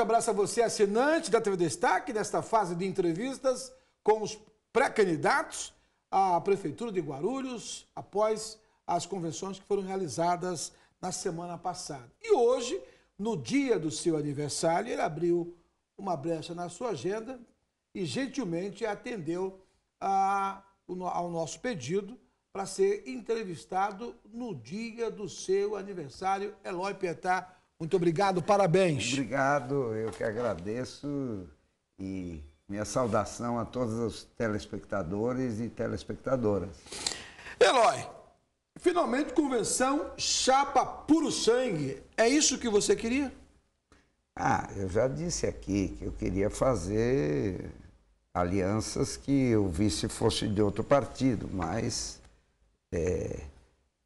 Abraço a você, assinante da TV Destaque, nesta fase de entrevistas com os pré-candidatos à Prefeitura de Guarulhos, após as convenções que foram realizadas na semana passada. E hoje, no dia do seu aniversário, ele abriu uma brecha na sua agenda e gentilmente atendeu a, ao nosso pedido para ser entrevistado no dia do seu aniversário. Eloy Petá muito obrigado, parabéns. Obrigado, eu que agradeço e minha saudação a todos os telespectadores e telespectadoras. Eloy, finalmente convenção chapa puro sangue. É isso que você queria? Ah, eu já disse aqui que eu queria fazer alianças que o vice fosse de outro partido, mas é,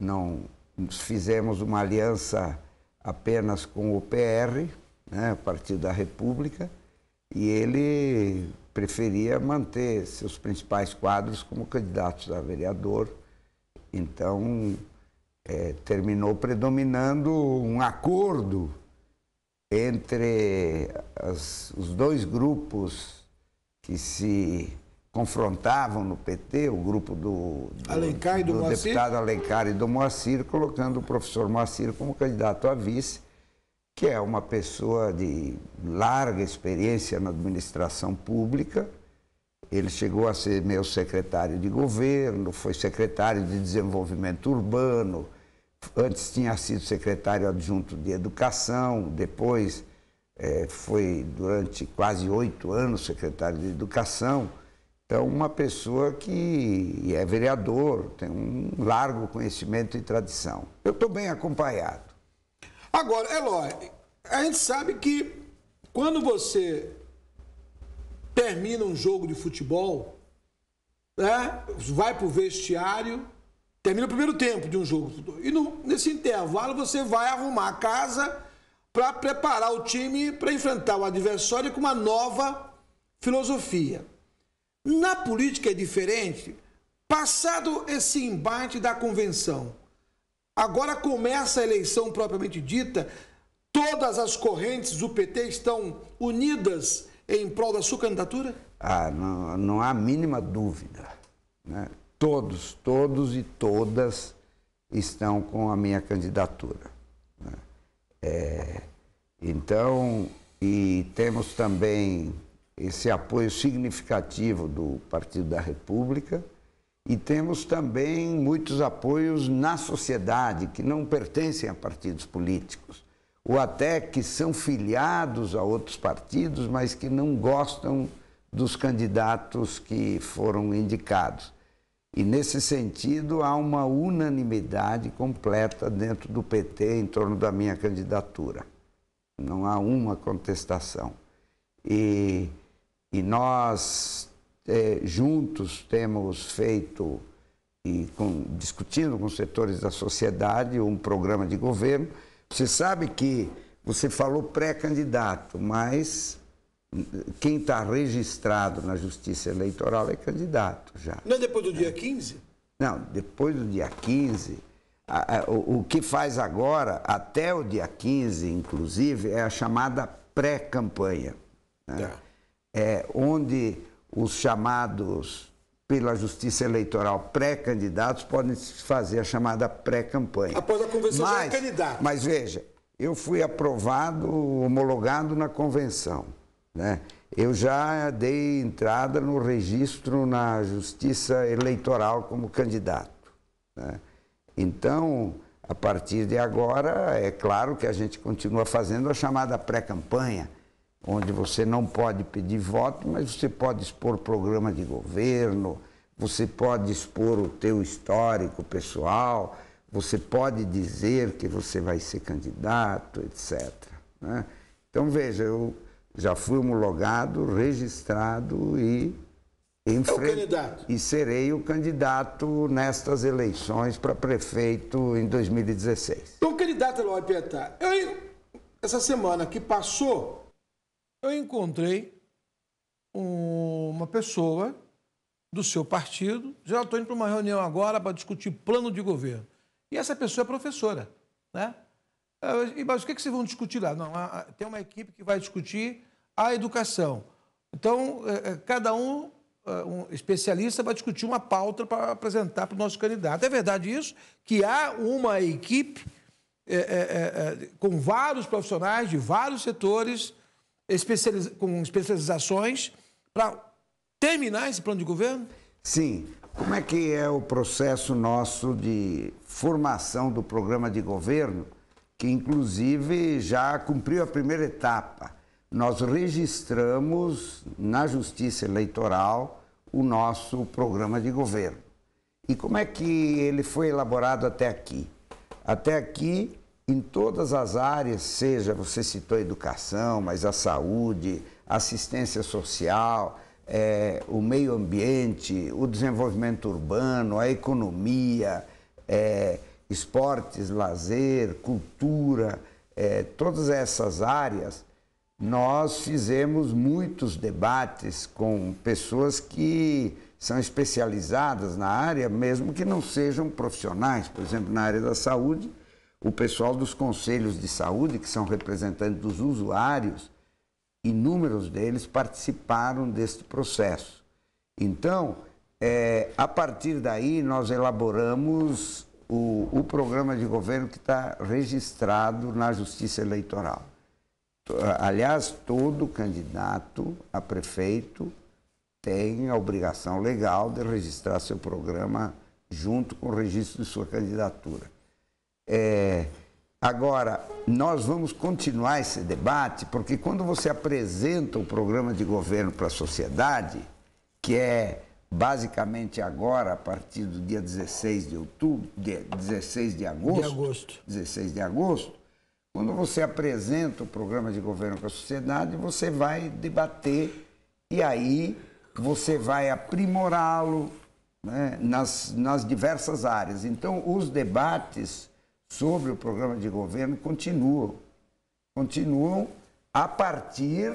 não fizemos uma aliança apenas com o PR, né, Partido da República, e ele preferia manter seus principais quadros como candidatos a vereador. Então, é, terminou predominando um acordo entre as, os dois grupos que se confrontavam no PT o grupo do, do, Alencar e do, do deputado Alencar e do Moacir, colocando o professor Moacir como candidato a vice, que é uma pessoa de larga experiência na administração pública. Ele chegou a ser meu secretário de governo, foi secretário de desenvolvimento urbano, antes tinha sido secretário adjunto de educação, depois é, foi durante quase oito anos secretário de educação então, uma pessoa que é vereador, tem um largo conhecimento e tradição. Eu estou bem acompanhado. Agora, Eloy, é a gente sabe que quando você termina um jogo de futebol, né, vai para o vestiário, termina o primeiro tempo de um jogo. E no, nesse intervalo você vai arrumar a casa para preparar o time para enfrentar o adversário com uma nova filosofia. Na política é diferente. Passado esse embate da convenção, agora começa a eleição propriamente dita, todas as correntes do PT estão unidas em prol da sua candidatura? Ah, não, não há mínima dúvida. Né? Todos, todos e todas estão com a minha candidatura. Né? É, então, e temos também esse apoio significativo do Partido da República e temos também muitos apoios na sociedade que não pertencem a partidos políticos ou até que são filiados a outros partidos, mas que não gostam dos candidatos que foram indicados. E nesse sentido há uma unanimidade completa dentro do PT em torno da minha candidatura. Não há uma contestação. E e nós é, juntos temos feito e com, discutindo com setores da sociedade um programa de governo. Você sabe que você falou pré-candidato, mas quem está registrado na Justiça Eleitoral é candidato já. Não é depois do dia 15? Não, depois do dia 15. A, a, o, o que faz agora, até o dia 15, inclusive, é a chamada pré-campanha. Né? É é, onde os chamados pela justiça eleitoral pré-candidatos podem fazer a chamada pré-campanha. Após a convenção mas, já é candidato. Mas veja, eu fui aprovado, homologado na convenção. Né? Eu já dei entrada no registro na justiça eleitoral como candidato. Né? Então, a partir de agora, é claro que a gente continua fazendo a chamada pré-campanha onde você não pode pedir voto, mas você pode expor programa de governo, você pode expor o teu histórico pessoal, você pode dizer que você vai ser candidato, etc. Né? Então veja, eu já fui homologado, registrado e enfre... É e serei o candidato nestas eleições para prefeito em 2016. Então, candidato Eloy Pietá, eu, essa semana que passou, eu encontrei uma pessoa do seu partido, já estou indo para uma reunião agora para discutir plano de governo. E essa pessoa é professora, né? E, mas o que, que vocês vão discutir lá? Não, tem uma equipe que vai discutir a educação. Então, é, é, cada um, é, um especialista, vai discutir uma pauta para apresentar para o nosso candidato. É verdade isso? Que há uma equipe é, é, é, com vários profissionais de vários setores especializa com especializações para terminar esse plano de governo? Sim. Como é que é o processo nosso de formação do programa de governo, que inclusive já cumpriu a primeira etapa? Nós registramos na Justiça Eleitoral o nosso programa de governo. E como é que ele foi elaborado até aqui? Até aqui, em todas as áreas, seja, você citou a educação, mas a saúde, assistência social, é, o meio ambiente, o desenvolvimento urbano, a economia, é, esportes, lazer, cultura, é, todas essas áreas, nós fizemos muitos debates com pessoas que são especializadas na área, mesmo que não sejam profissionais, por exemplo, na área da saúde, o pessoal dos conselhos de saúde, que são representantes dos usuários, inúmeros deles participaram deste processo. Então, é, a partir daí, nós elaboramos o, o programa de governo que está registrado na Justiça Eleitoral. Aliás, todo candidato a prefeito tem a obrigação legal de registrar seu programa junto com o registro de sua candidatura. É, agora, nós vamos continuar esse debate, porque quando você apresenta o programa de governo para a sociedade, que é basicamente agora, a partir do dia 16 de outubro, de, 16 de agosto, de agosto. 16 de agosto, quando você apresenta o programa de governo para a sociedade, você vai debater e aí você vai aprimorá-lo né, nas, nas diversas áreas. Então, os debates sobre o programa de governo continuam. Continuam a partir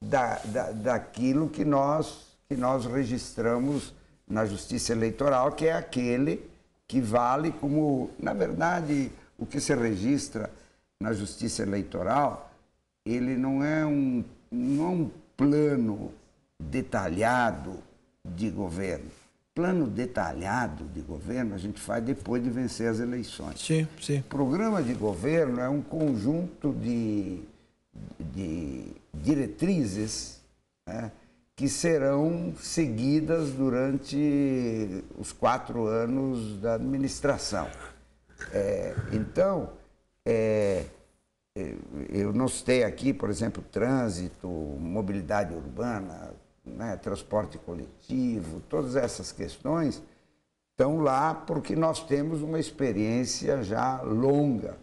da, da, daquilo que nós, que nós registramos na justiça eleitoral, que é aquele que vale como, na verdade, o que se registra na justiça eleitoral, ele não é um, não é um plano detalhado de governo. Plano detalhado de governo a gente faz depois de vencer as eleições. Sim, sim. Programa de governo é um conjunto de, de diretrizes né, que serão seguidas durante os quatro anos da administração. É, então, é, é eu não citei aqui, por exemplo, trânsito, mobilidade urbana, né, transporte coletivo, todas essas questões estão lá porque nós temos uma experiência já longa.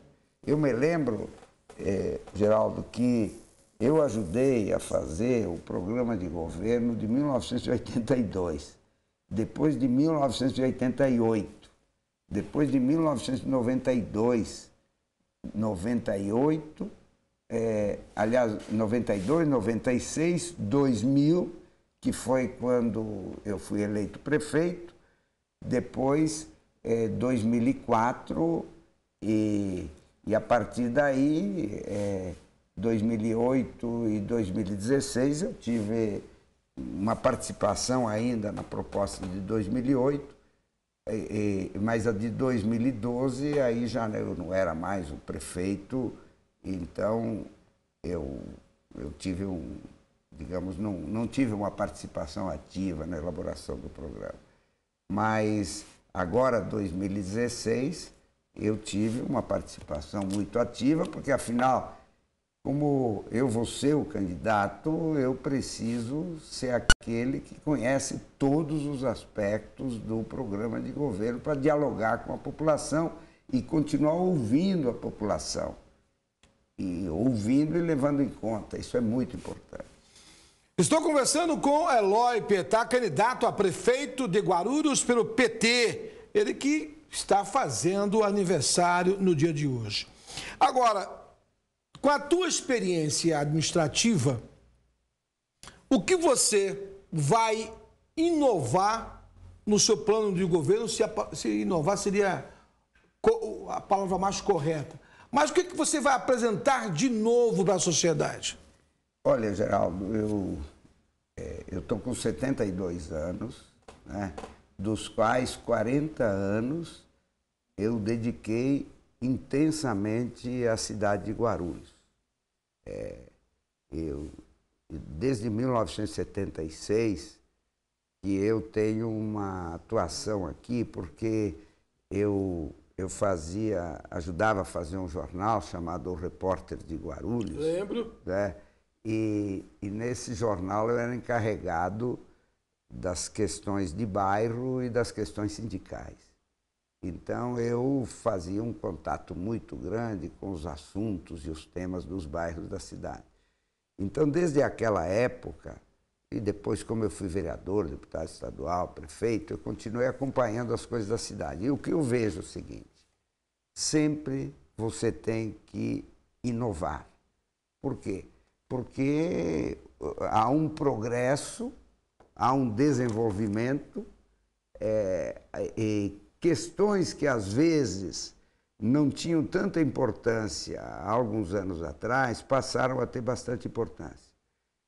Eu me lembro, eh, Geraldo, que eu ajudei a fazer o programa de governo de 1982, depois de 1988, depois de 1992, 98, eh, aliás, 92, 96, 2000 que foi quando eu fui eleito prefeito, depois, é, eh, 2004, e, e a partir daí, é, eh, 2008 e 2016, eu tive uma participação ainda na proposta de 2008, e, e, mas a de 2012, aí já eu não era mais o prefeito, então eu, eu tive um, digamos, não, não tive uma participação ativa na elaboração do programa. Mas agora, 2016, eu tive uma participação muito ativa, porque afinal, como eu vou ser o candidato, eu preciso ser aquele que conhece todos os aspectos do programa de governo para dialogar com a população e continuar ouvindo a população. E ouvindo e levando em conta, isso é muito importante. Estou conversando com Eloy Petá, candidato a prefeito de Guarulhos pelo PT. Ele que está fazendo o aniversário no dia de hoje. Agora, com a tua experiência administrativa, o que você vai inovar no seu plano de governo? Se, se inovar seria a palavra mais correta. Mas o que, é que você vai apresentar de novo para a sociedade? Olha, Geraldo, eu é, estou com 72 anos, né, dos quais 40 anos eu dediquei intensamente à cidade de Guarulhos. É, eu, desde 1976 que eu tenho uma atuação aqui, porque eu eu fazia, ajudava a fazer um jornal chamado O Repórter de Guarulhos. Lembro. Né? E, e nesse jornal eu era encarregado das questões de bairro e das questões sindicais. Então eu fazia um contato muito grande com os assuntos e os temas dos bairros da cidade. Então, desde aquela época, e depois, como eu fui vereador, deputado estadual, prefeito, eu continuei acompanhando as coisas da cidade. E o que eu vejo é o seguinte: sempre você tem que inovar. Por quê? porque eh, há um progresso, há um desenvolvimento, é, questões que às vezes não tinham tanta importância há alguns anos atrás passaram a ter bastante importância.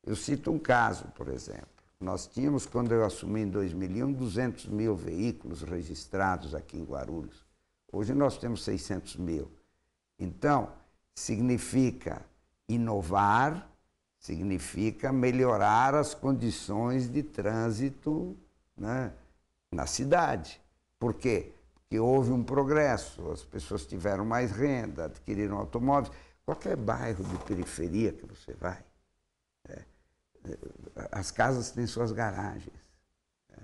Eu cito um caso, por exemplo. Nós tínhamos, quando eu assumi em 2001, 200 mil veículos registrados aqui em Guarulhos. Hoje nós temos 600 mil. Então, significa inovar, Significa melhorar as condições de trânsito né, na cidade. Por quê? Porque houve um progresso, as pessoas tiveram mais renda, adquiriram automóveis. Qualquer bairro de periferia que você vai, é, as casas têm suas garagens né,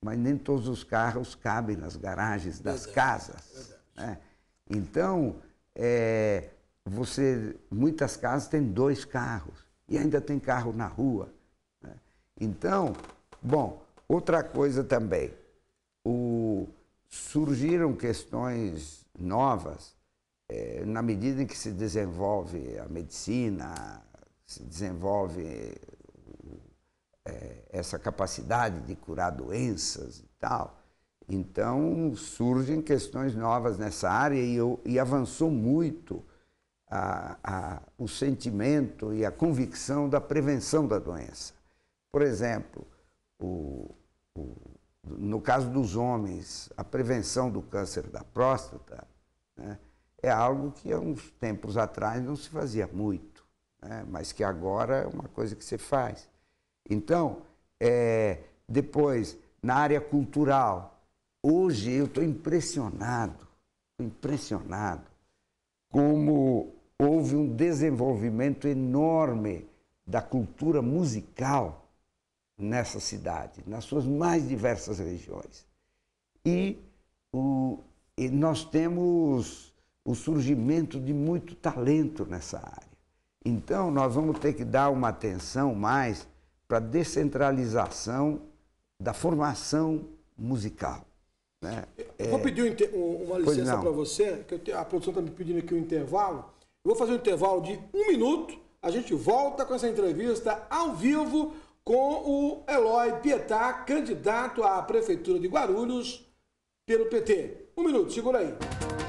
mas nem todos os carros cabem nas garagens das verdade, casas. Verdade. Né? Então, é, você, muitas casas têm dois carros e ainda tem carro na rua. Né? Então, bom, outra coisa também, o, surgiram questões novas é, na medida em que se desenvolve a medicina, se desenvolve é, essa capacidade de curar doenças e tal. Então surgem questões novas nessa área e, eu, e avançou muito a, a, o sentimento e a convicção da prevenção da doença. Por exemplo, o, o, no caso dos homens, a prevenção do câncer da próstata né, é algo que há uns tempos atrás não se fazia muito, né, mas que agora é uma coisa que se faz. Então, é, depois, na área cultural, hoje eu estou impressionado, impressionado como houve um desenvolvimento enorme da cultura musical nessa cidade, nas suas mais diversas regiões. E, o, e nós temos o surgimento de muito talento nessa área. Então, nós vamos ter que dar uma atenção mais para a descentralização da formação musical. Né? Vou é... pedir uma licença para você, que a produção está me pedindo aqui um intervalo. Vou fazer um intervalo de um minuto. A gente volta com essa entrevista ao vivo com o Eloy Pietá, candidato à Prefeitura de Guarulhos pelo PT. Um minuto, segura aí.